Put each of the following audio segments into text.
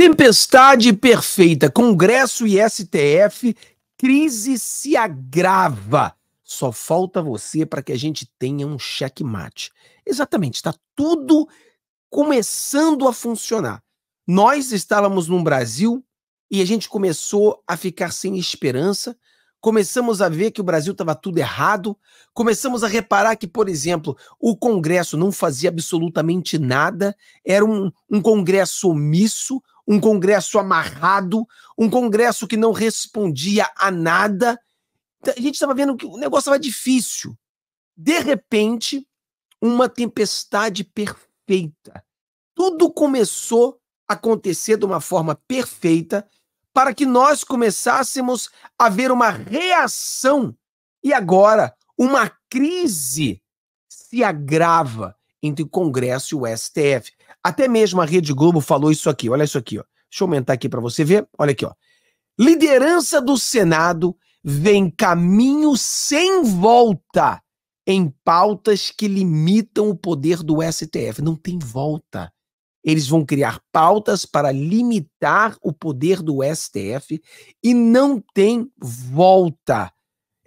Tempestade perfeita. Congresso e STF, crise se agrava. Só falta você para que a gente tenha um checkmate. Exatamente, está tudo começando a funcionar. Nós estávamos no Brasil e a gente começou a ficar sem esperança, começamos a ver que o Brasil estava tudo errado, começamos a reparar que, por exemplo, o Congresso não fazia absolutamente nada, era um, um Congresso omisso, um Congresso amarrado, um Congresso que não respondia a nada. Então, a gente estava vendo que o negócio estava difícil. De repente, uma tempestade perfeita. Tudo começou a acontecer de uma forma perfeita para que nós começássemos a ver uma reação. E agora, uma crise se agrava entre o Congresso e o STF. Até mesmo a Rede Globo falou isso aqui, olha isso aqui. Ó. Deixa eu aumentar aqui para você ver. Olha aqui, ó. Liderança do Senado vem caminho sem volta em pautas que limitam o poder do STF. Não tem volta. Eles vão criar pautas para limitar o poder do STF e não tem volta.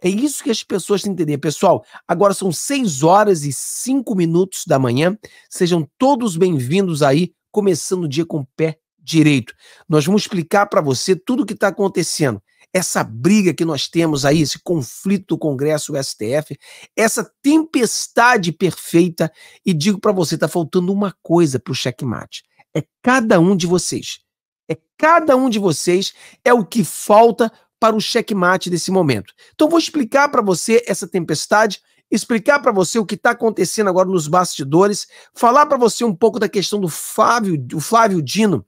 É isso que as pessoas têm que entender. Pessoal, agora são 6 horas e 5 minutos da manhã. Sejam todos bem-vindos aí, começando o dia com o pé direito. Nós vamos explicar para você tudo o que está acontecendo. Essa briga que nós temos aí, esse conflito do Congresso e STF, essa tempestade perfeita, e digo para você, está faltando uma coisa para o checkmate. É cada um de vocês. É cada um de vocês é o que falta para o checkmate desse momento. Então vou explicar para você essa tempestade, explicar para você o que está acontecendo agora nos bastidores, falar para você um pouco da questão do Flávio, do Flávio Dino,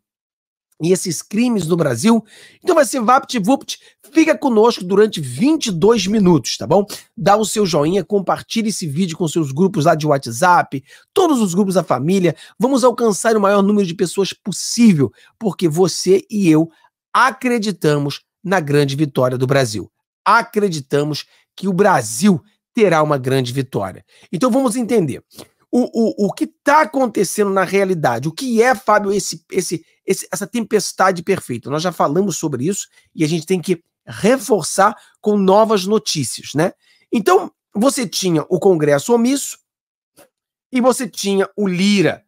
e esses crimes no Brasil. Então vai ser VaptVupt. Fica conosco durante 22 minutos, tá bom? Dá o seu joinha, compartilhe esse vídeo com seus grupos lá de WhatsApp, todos os grupos da família. Vamos alcançar o maior número de pessoas possível, porque você e eu acreditamos na grande vitória do Brasil. Acreditamos que o Brasil terá uma grande vitória. Então vamos entender. O, o, o que está acontecendo na realidade? O que é, Fábio, esse, esse, esse, essa tempestade perfeita. Nós já falamos sobre isso e a gente tem que reforçar com novas notícias, né? Então, você tinha o Congresso omisso e você tinha o Lira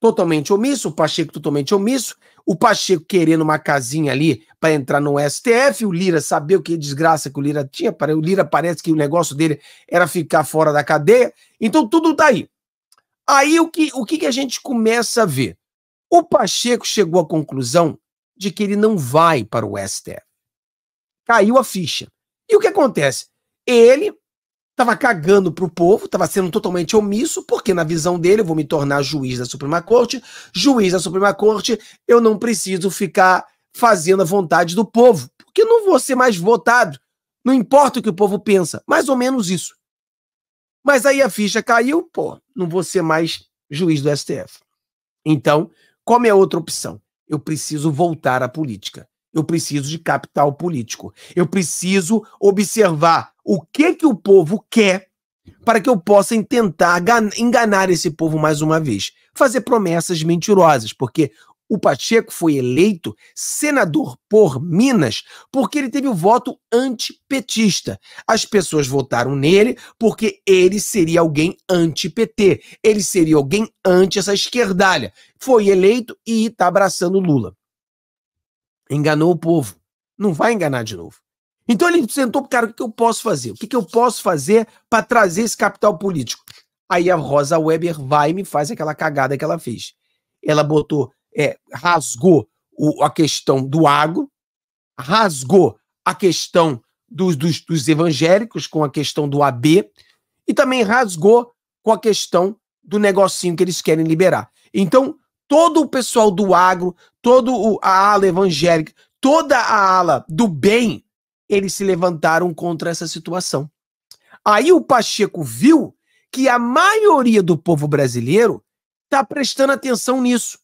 totalmente omisso, o Pacheco totalmente omisso, o Pacheco querendo uma casinha ali para entrar no STF, o Lira saber o que desgraça que o Lira tinha, para o Lira parece que o negócio dele era ficar fora da cadeia. Então tudo tá aí. Aí o que o que, que a gente começa a ver? O Pacheco chegou à conclusão de que ele não vai para o STF. Caiu a ficha. E o que acontece? Ele estava cagando para o povo, estava sendo totalmente omisso, porque na visão dele, eu vou me tornar juiz da Suprema Corte. Juiz da Suprema Corte, eu não preciso ficar fazendo a vontade do povo, porque não vou ser mais votado. Não importa o que o povo pensa, mais ou menos isso. Mas aí a ficha caiu, pô, não vou ser mais juiz do STF. Então, qual é a outra opção? Eu preciso voltar à política. Eu preciso de capital político. Eu preciso observar o que que o povo quer para que eu possa tentar enganar esse povo mais uma vez. Fazer promessas mentirosas, porque o Pacheco foi eleito senador por Minas porque ele teve o voto antipetista. As pessoas votaram nele porque ele seria alguém anti-PT, ele seria alguém anti essa esquerdalha. Foi eleito e está abraçando Lula. Enganou o povo. Não vai enganar de novo. Então ele sentou, cara, o que eu posso fazer? O que eu posso fazer para trazer esse capital político? Aí a Rosa Weber vai e me faz aquela cagada que ela fez. Ela botou é, rasgou o, a questão do agro, rasgou a questão dos, dos, dos evangélicos com a questão do AB e também rasgou com a questão do negocinho que eles querem liberar. Então, todo o pessoal do agro, toda a ala evangélica, toda a ala do bem, eles se levantaram contra essa situação. Aí o Pacheco viu que a maioria do povo brasileiro está prestando atenção nisso.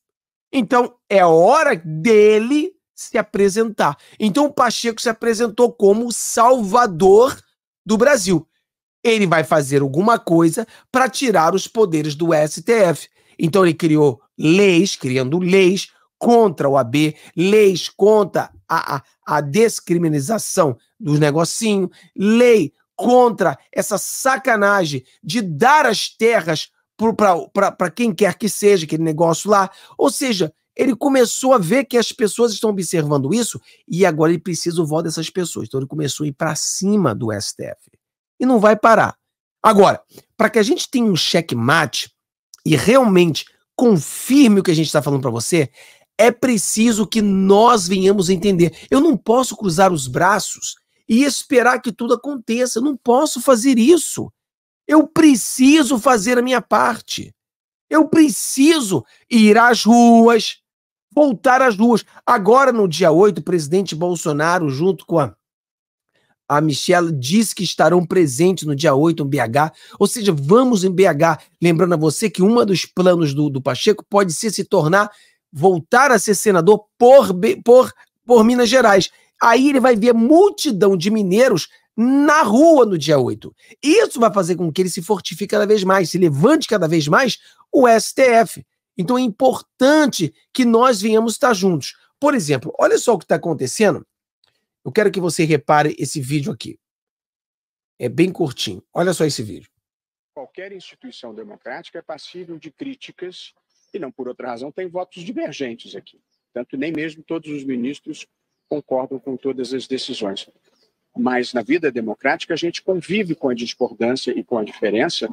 Então é hora dele se apresentar. Então o Pacheco se apresentou como o salvador do Brasil. Ele vai fazer alguma coisa para tirar os poderes do STF. Então ele criou leis, criando leis contra o AB, leis contra a, a, a descriminalização dos negocinhos, lei contra essa sacanagem de dar as terras para quem quer que seja, aquele negócio lá. Ou seja, ele começou a ver que as pessoas estão observando isso e agora ele precisa o voto dessas pessoas. Então ele começou a ir para cima do STF e não vai parar. Agora, para que a gente tenha um checkmate e realmente confirme o que a gente está falando para você, é preciso que nós venhamos entender. Eu não posso cruzar os braços e esperar que tudo aconteça. Eu não posso fazer isso. Eu preciso fazer a minha parte. Eu preciso ir às ruas, voltar às ruas. Agora, no dia 8, o presidente Bolsonaro, junto com a, a Michelle, diz que estarão presentes no dia 8 em BH. Ou seja, vamos em BH. Lembrando a você que um dos planos do, do Pacheco pode ser se tornar, voltar a ser senador por, por, por Minas Gerais. Aí ele vai ver multidão de mineiros na rua no dia 8. Isso vai fazer com que ele se fortifique cada vez mais, se levante cada vez mais o STF. Então é importante que nós venhamos estar juntos. Por exemplo, olha só o que está acontecendo. Eu quero que você repare esse vídeo aqui. É bem curtinho. Olha só esse vídeo. Qualquer instituição democrática é passível de críticas e não por outra razão tem votos divergentes aqui. Tanto nem mesmo todos os ministros concordam com todas as decisões mas na vida democrática a gente convive com a discordância e com a diferença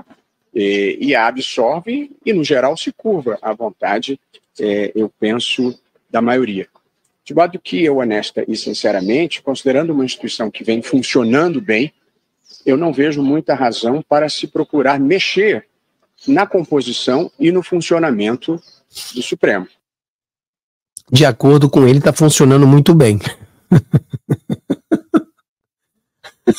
e, e a absorve e, no geral, se curva à vontade, é, eu penso, da maioria. De modo que eu, honesta e sinceramente, considerando uma instituição que vem funcionando bem, eu não vejo muita razão para se procurar mexer na composição e no funcionamento do Supremo. De acordo com ele, está funcionando muito bem.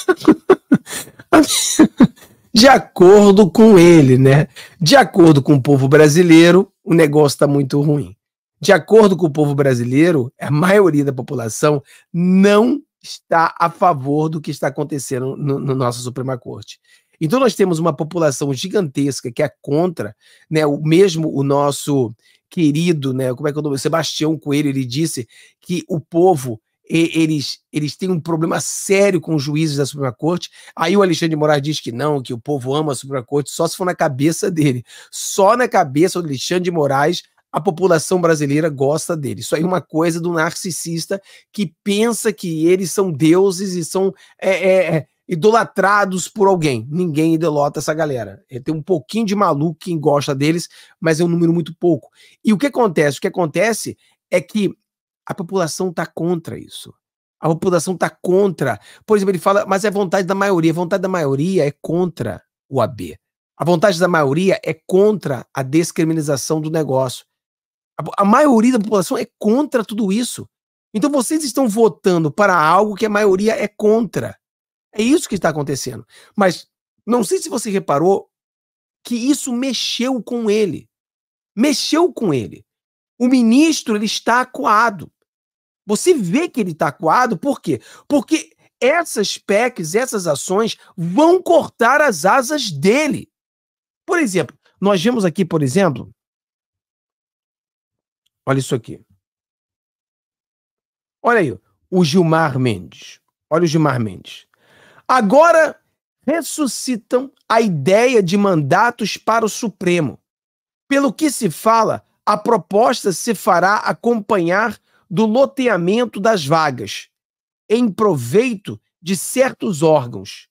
de acordo com ele, né? De acordo com o povo brasileiro, o negócio está muito ruim. De acordo com o povo brasileiro, a maioria da população não está a favor do que está acontecendo no, no nossa Suprema Corte. Então nós temos uma população gigantesca que é contra, né, o mesmo o nosso querido, né, como é que é o nome, Sebastião Coelho, ele disse que o povo eles, eles têm um problema sério com os juízes da Suprema Corte. Aí o Alexandre de Moraes diz que não, que o povo ama a Suprema Corte, só se for na cabeça dele. Só na cabeça do Alexandre de Moraes a população brasileira gosta dele. Isso aí é uma coisa do narcisista que pensa que eles são deuses e são é, é, é, idolatrados por alguém. Ninguém idolota essa galera. É, tem um pouquinho de maluco quem gosta deles, mas é um número muito pouco. E o que acontece? O que acontece é que a população está contra isso. A população está contra. Por exemplo, ele fala, mas é vontade da maioria. A vontade da maioria é contra o AB. A vontade da maioria é contra a descriminalização do negócio. A, a maioria da população é contra tudo isso. Então vocês estão votando para algo que a maioria é contra. É isso que está acontecendo. Mas não sei se você reparou que isso mexeu com ele. Mexeu com ele. O ministro ele está acuado. Você vê que ele está acuado, por quê? Porque essas PECs, essas ações vão cortar as asas dele. Por exemplo, nós vemos aqui, por exemplo, olha isso aqui. Olha aí, o Gilmar Mendes. Olha o Gilmar Mendes. Agora ressuscitam a ideia de mandatos para o Supremo. Pelo que se fala, a proposta se fará acompanhar do loteamento das vagas, em proveito de certos órgãos.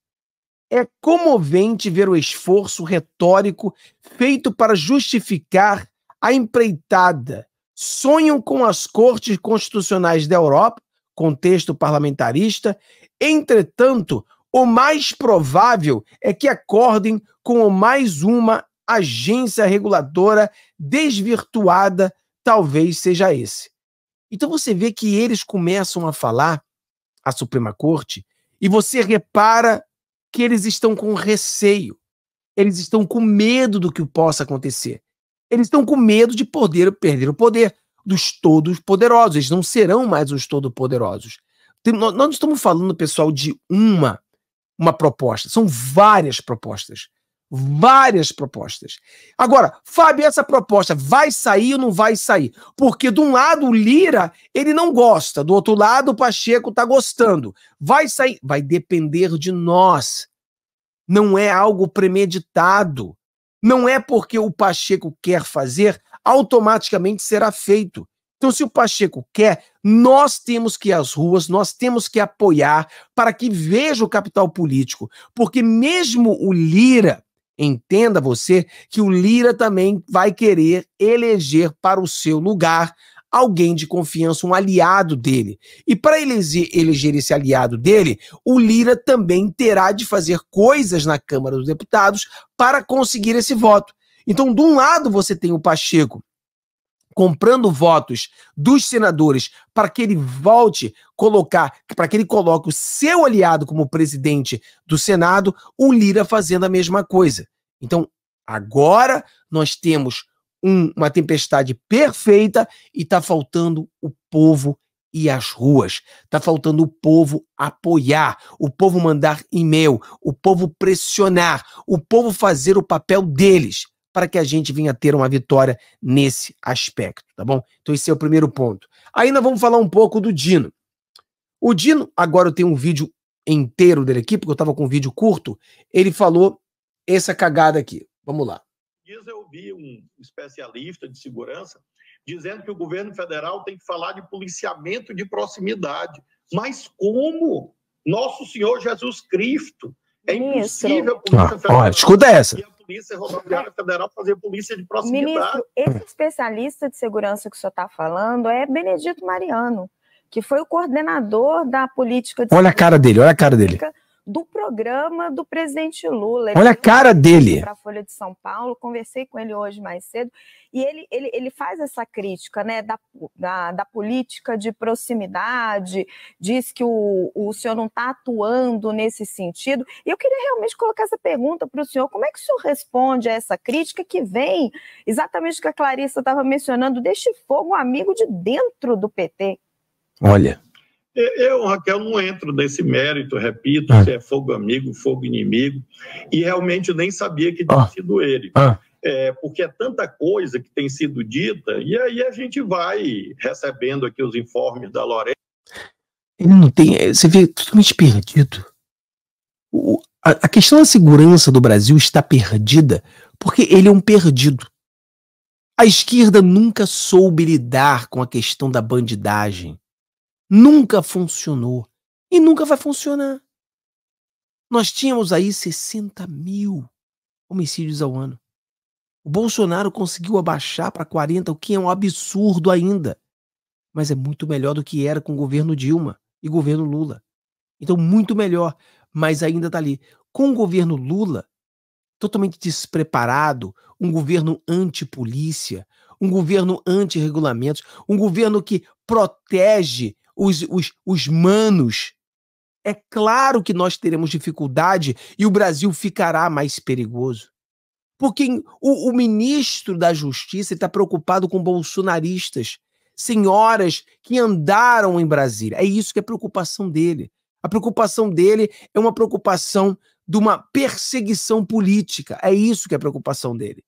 É comovente ver o esforço retórico feito para justificar a empreitada. Sonham com as cortes constitucionais da Europa, contexto parlamentarista. Entretanto, o mais provável é que acordem com mais uma agência reguladora desvirtuada talvez seja esse. Então você vê que eles começam a falar à Suprema Corte e você repara que eles estão com receio, eles estão com medo do que possa acontecer, eles estão com medo de poder perder o poder dos todos poderosos, eles não serão mais os todo poderosos. Nós não estamos falando, pessoal, de uma uma proposta, são várias propostas várias propostas. Agora, Fábio, essa proposta vai sair ou não vai sair? Porque de um lado o Lira, ele não gosta, do outro lado o Pacheco está gostando. Vai sair? Vai depender de nós. Não é algo premeditado. Não é porque o Pacheco quer fazer, automaticamente será feito. Então, se o Pacheco quer, nós temos que ir às ruas, nós temos que apoiar para que veja o capital político. Porque mesmo o Lira, Entenda você que o Lira também vai querer eleger para o seu lugar alguém de confiança, um aliado dele. E para eleger esse aliado dele, o Lira também terá de fazer coisas na Câmara dos Deputados para conseguir esse voto. Então, de um lado, você tem o Pacheco comprando votos dos senadores para que ele volte colocar, para que ele coloque o seu aliado como presidente do Senado, o Lira fazendo a mesma coisa. Então, agora nós temos um, uma tempestade perfeita e está faltando o povo e as ruas. Está faltando o povo apoiar, o povo mandar e-mail, o povo pressionar, o povo fazer o papel deles para que a gente venha ter uma vitória nesse aspecto, tá bom? Então esse é o primeiro ponto. Ainda vamos falar um pouco do Dino. O Dino, agora eu tenho um vídeo inteiro dele aqui, porque eu estava com um vídeo curto, ele falou essa cagada aqui. Vamos lá. Dias eu vi um especialista de segurança dizendo que o governo federal tem que falar de policiamento de proximidade. Mas como? Nosso Senhor Jesus Cristo. É impossível a ah, Polícia ah, Federal. Ó, escuta essa. Polícia Federal fazer polícia de proximidade. Ministro, esse especialista de segurança que o senhor está falando é Benedito Mariano, que foi o coordenador da política de Olha a cara dele, olha a cara dele do programa do presidente Lula. Ele Olha a cara dele. Para a Folha de São Paulo, conversei com ele hoje mais cedo, e ele, ele, ele faz essa crítica né, da, da, da política de proximidade, diz que o, o senhor não está atuando nesse sentido. E eu queria realmente colocar essa pergunta para o senhor: como é que o senhor responde a essa crítica que vem exatamente que a Clarissa estava mencionando, deste fogo amigo de dentro do PT? Olha, eu, Raquel, não entro nesse mérito, repito, ah. se é fogo amigo, fogo inimigo, e realmente nem sabia que tinha ah. sido ele. Ah. É, porque é tanta coisa que tem sido dita, e aí a gente vai recebendo aqui os informes da Lorena. Ele não tem. É, você vê é totalmente perdido. O, a, a questão da segurança do Brasil está perdida porque ele é um perdido. A esquerda nunca soube lidar com a questão da bandidagem Nunca funcionou e nunca vai funcionar. Nós tínhamos aí 60 mil homicídios ao ano. O Bolsonaro conseguiu abaixar para 40, o que é um absurdo ainda. Mas é muito melhor do que era com o governo Dilma e governo Lula. Então, muito melhor, mas ainda está ali. Com o governo Lula, totalmente despreparado, um governo anti polícia um governo anti-regulamentos, um governo que protege os, os, os manos. É claro que nós teremos dificuldade e o Brasil ficará mais perigoso. Porque o, o ministro da Justiça está preocupado com bolsonaristas, senhoras que andaram em Brasília. É isso que é a preocupação dele. A preocupação dele é uma preocupação de uma perseguição política. É isso que é a preocupação dele.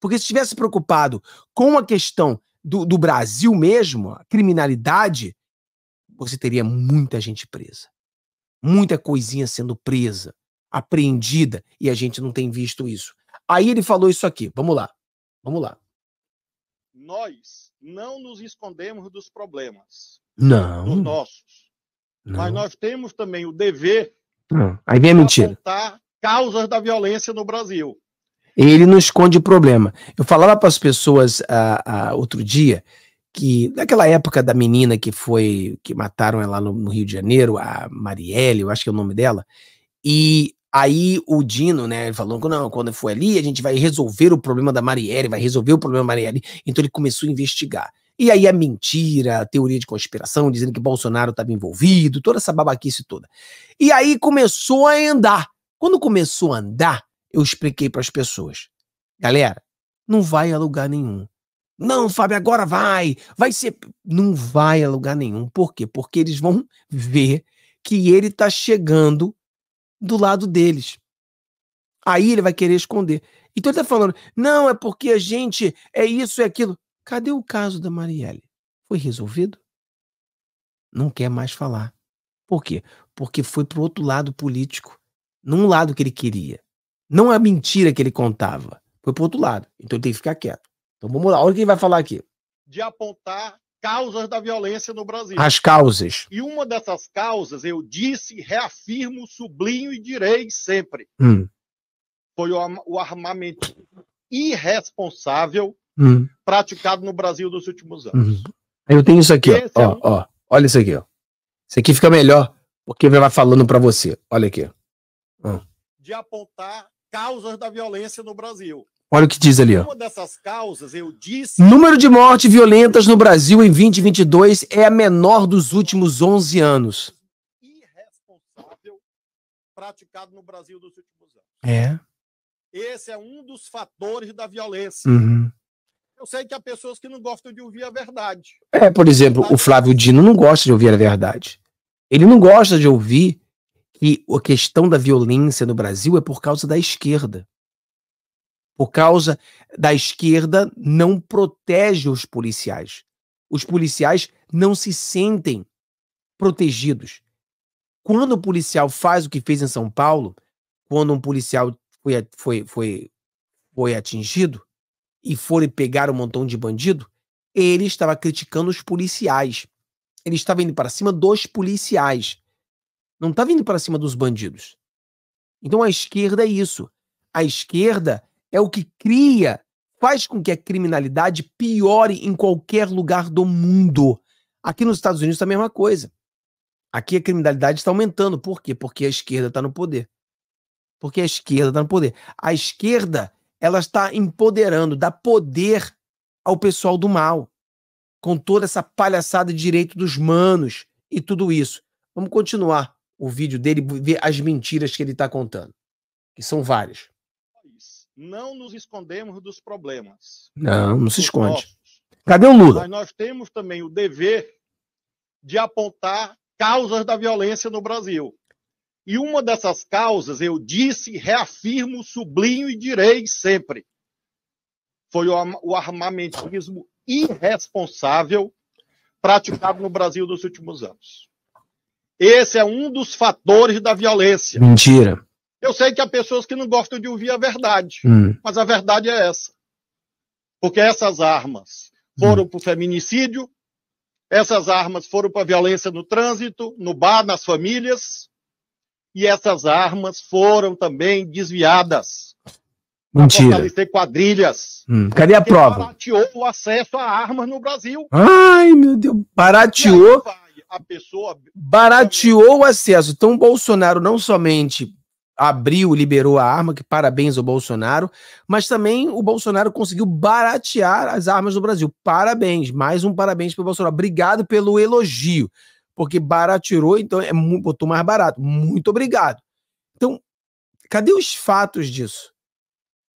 Porque se estivesse preocupado com a questão do, do Brasil mesmo, a criminalidade, você teria muita gente presa. Muita coisinha sendo presa, apreendida, e a gente não tem visto isso. Aí ele falou isso aqui. Vamos lá. Vamos lá. Nós não nos escondemos dos problemas. Não. Dos nossos. Não. Mas nós temos também o dever não. Aí vem a mentira. apontar causas da violência no Brasil. Ele não esconde problema. Eu falava para as pessoas ah, ah, outro dia que naquela época da menina que foi que mataram ela no, no, Rio de Janeiro, a Marielle, eu acho que é o nome dela, e aí o Dino, né, ele falou que não, quando foi ali a gente vai resolver o problema da Marielle, vai resolver o problema da Marielle, então ele começou a investigar. E aí a mentira, a teoria de conspiração, dizendo que Bolsonaro estava envolvido, toda essa babaquice toda. E aí começou a andar. Quando começou a andar, eu expliquei para as pessoas, galera, não vai a lugar nenhum não, Fábio, agora vai. Vai ser. Não vai a lugar nenhum. Por quê? Porque eles vão ver que ele está chegando do lado deles. Aí ele vai querer esconder. Então ele está falando: não, é porque a gente é isso, é aquilo. Cadê o caso da Marielle? Foi resolvido? Não quer mais falar. Por quê? Porque foi para outro lado político. Num lado que ele queria. Não a é mentira que ele contava. Foi para outro lado. Então ele tem que ficar quieto. Então vamos lá, olha quem vai falar aqui. De apontar causas da violência no Brasil. As causas. E uma dessas causas, eu disse, reafirmo, sublinho e direi sempre, hum. foi o, armamento irresponsável hum. praticado no Brasil nos últimos anos. Hum. Eu tenho isso aqui, ó, é ó, um... ó, Olha isso aqui, ó. Isso aqui fica melhor porque vai falando para você. Olha aqui. Hum. De apontar causas da violência no Brasil. Olha o que diz ali, ó. Causas, disse... Número de mortes violentas no Brasil em 2022 é a menor dos últimos 11 anos. Irresponsável praticado no Brasil dos últimos anos. É. Esse é um dos fatores da violência. Uhum. Eu sei que há pessoas que não gostam de ouvir a verdade. É, por exemplo, o Flávio Dino não gosta de ouvir a verdade. Ele não gosta de ouvir que a questão da violência no Brasil é por causa da esquerda por causa da esquerda, não protege os policiais. Os policiais não se sentem protegidos. Quando o policial faz o que fez em São Paulo, quando um policial foi, foi, foi, foi atingido e foram pegar um montão de bandido, ele estava criticando os policiais. Ele estava indo para cima dos policiais. Não estava indo para cima dos bandidos. Então a esquerda é isso. A esquerda é o que cria, faz com que a criminalidade piore em qualquer lugar do mundo. Aqui nos Estados Unidos está a mesma coisa. Aqui a criminalidade está aumentando. Por quê? Porque a esquerda está no poder. Porque a esquerda está no poder. A esquerda ela está empoderando, dá poder ao pessoal do mal, com toda essa palhaçada de direito dos manos e tudo isso. Vamos continuar o vídeo dele, ver as mentiras que ele está contando, que são várias não nos escondemos dos problemas. Não, não se esconde. Nossos. Cadê o Lula? Mas nós temos também o dever de apontar causas da violência no Brasil. E uma dessas causas, eu disse, reafirmo, sublinho e direi sempre, foi o armamentismo irresponsável praticado no Brasil nos últimos anos. Esse é um dos fatores da violência. Mentira. Eu sei que há pessoas que não gostam de ouvir a verdade, hum. mas a verdade é essa. Porque essas armas foram hum. para o feminicídio, essas armas foram para a violência no trânsito, no bar, nas famílias, e essas armas foram também desviadas. Mentira. Para fortalecer quadrilhas. Hum. Cadê a prova? Barateou o acesso a armas no Brasil. Ai, meu Deus. Barateou. A pessoa. Barateou o acesso. Então, Bolsonaro não somente abriu, liberou a arma, que parabéns ao Bolsonaro, mas também o Bolsonaro conseguiu baratear as armas do Brasil. Parabéns, mais um parabéns para o Bolsonaro. Obrigado pelo elogio, porque barateou, então é muito, botou mais barato. Muito obrigado. Então, cadê os fatos disso?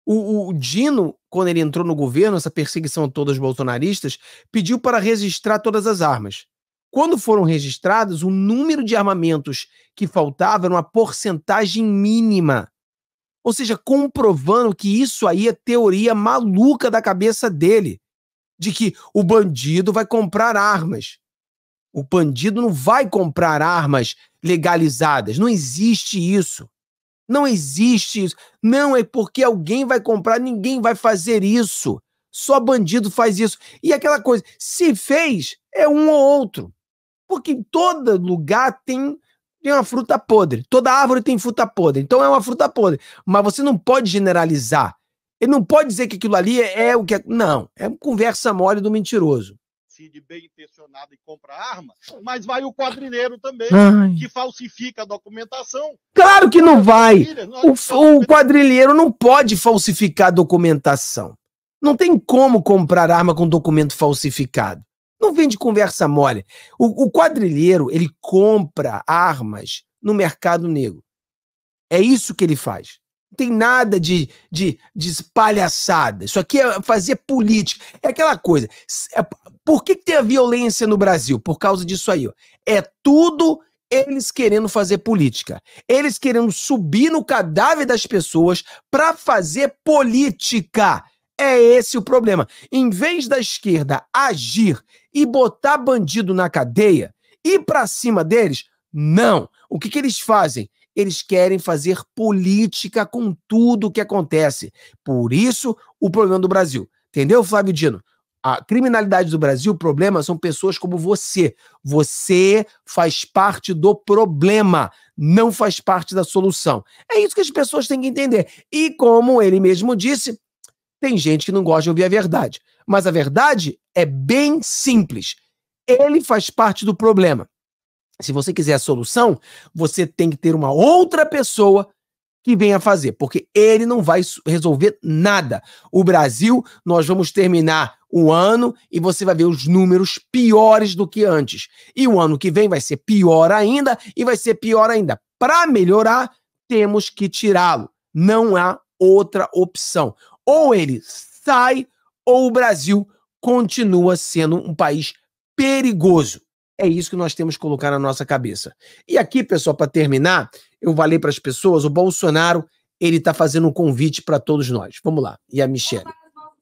O, o, Dino, quando ele entrou no governo, essa perseguição toda aos bolsonaristas, pediu para registrar todas as armas. Quando foram registrados, o número de armamentos que faltava era uma porcentagem mínima. Ou seja, comprovando que isso aí é teoria maluca da cabeça dele. De que o bandido vai comprar armas. O bandido não vai comprar armas legalizadas. Não existe isso. Não existe isso. Não é porque alguém vai comprar, ninguém vai fazer isso. Só bandido faz isso. E aquela coisa, se fez, é um ou outro. Porque em todo lugar tem, tem uma fruta podre. Toda árvore tem fruta podre. Então é uma fruta podre. Mas você não pode generalizar. Ele não pode dizer que aquilo ali é, é o que. É, não. É conversa mole do mentiroso De bem intencionado e compra arma, mas vai o quadrilheiro também, Ai. que falsifica a documentação. Claro que não vai! O, o quadrilheiro não pode falsificar a documentação. Não tem como comprar arma com documento falsificado. Não vende conversa mole. O, o quadrilheiro, ele compra armas no mercado negro. É isso que ele faz. Não tem nada de, de, de palhaçada. Isso aqui é fazer política. É aquela coisa. É, por que, que tem a violência no Brasil? Por causa disso aí. Ó. É tudo eles querendo fazer política. Eles querendo subir no cadáver das pessoas para fazer política. É esse o problema. Em vez da esquerda agir e botar bandido na cadeia, ir para cima deles, não. O que, que eles fazem? Eles querem fazer política com tudo o que acontece. Por isso, o problema do Brasil. Entendeu, Flávio Dino? A criminalidade do Brasil, o problema são pessoas como você. Você faz parte do problema, não faz parte da solução. É isso que as pessoas têm que entender. E como ele mesmo disse, tem gente que não gosta de ouvir a verdade. Mas a verdade é bem simples. Ele faz parte do problema. Se você quiser a solução, você tem que ter uma outra pessoa que venha fazer, porque ele não vai resolver nada. O Brasil, nós vamos terminar o ano e você vai ver os números piores do que antes. E o ano que vem vai ser pior ainda e vai ser pior ainda. Para melhorar, temos que tirá-lo. Não há outra opção. Ou ele sai, ou o Brasil continua sendo um país perigoso. É isso que nós temos que colocar na nossa cabeça. E aqui, pessoal, para terminar, eu falei para as pessoas, o Bolsonaro, ele está fazendo um convite para todos nós. Vamos lá. E a Michelle.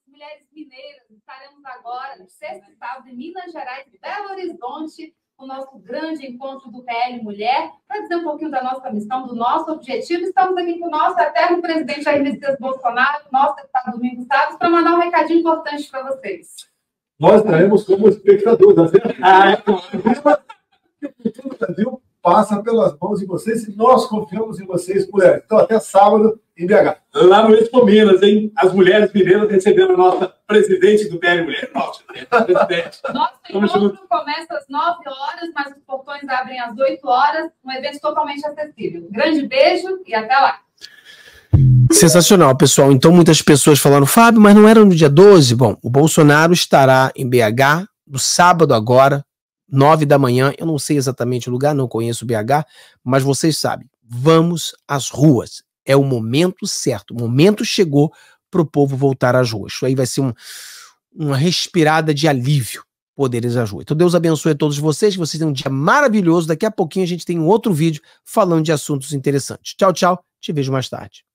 Mulheres mineiras, estaremos agora no sexto de Minas Gerais, Belo Horizonte, o nosso grande encontro do PL Mulher, para dizer um pouquinho da nossa missão, do nosso objetivo. Estamos aqui com o nosso eterno presidente Jair Messias Bolsonaro, nosso deputado Domingos Sábios, para mandar um recadinho importante para vocês. Nós traremos como espectadores, né? Ah, é. do Brasil passa pelas mãos de vocês e nós confiamos em vocês, mulheres. Então, até sábado em BH. Lá no Expo Minas, hein? As mulheres mineiras recebendo a nossa presidente do BR Mulher. Nossa, né? presidente. Nosso encontro começa às 9 horas, mas os portões abrem às 8 horas. Um evento totalmente acessível. Um grande beijo e até lá. Sensacional, pessoal. Então, muitas pessoas falaram, Fábio, mas não era no dia 12? Bom, o Bolsonaro estará em BH no sábado agora, nove da manhã, eu não sei exatamente o lugar, não conheço o BH, mas vocês sabem, vamos às ruas. É o momento certo, o momento chegou para o povo voltar às ruas. Isso aí vai ser um, uma respirada de alívio poderes às ruas. Então Deus abençoe a todos vocês, que vocês tenham um dia maravilhoso. Daqui a pouquinho a gente tem um outro vídeo falando de assuntos interessantes. Tchau, tchau. Te vejo mais tarde.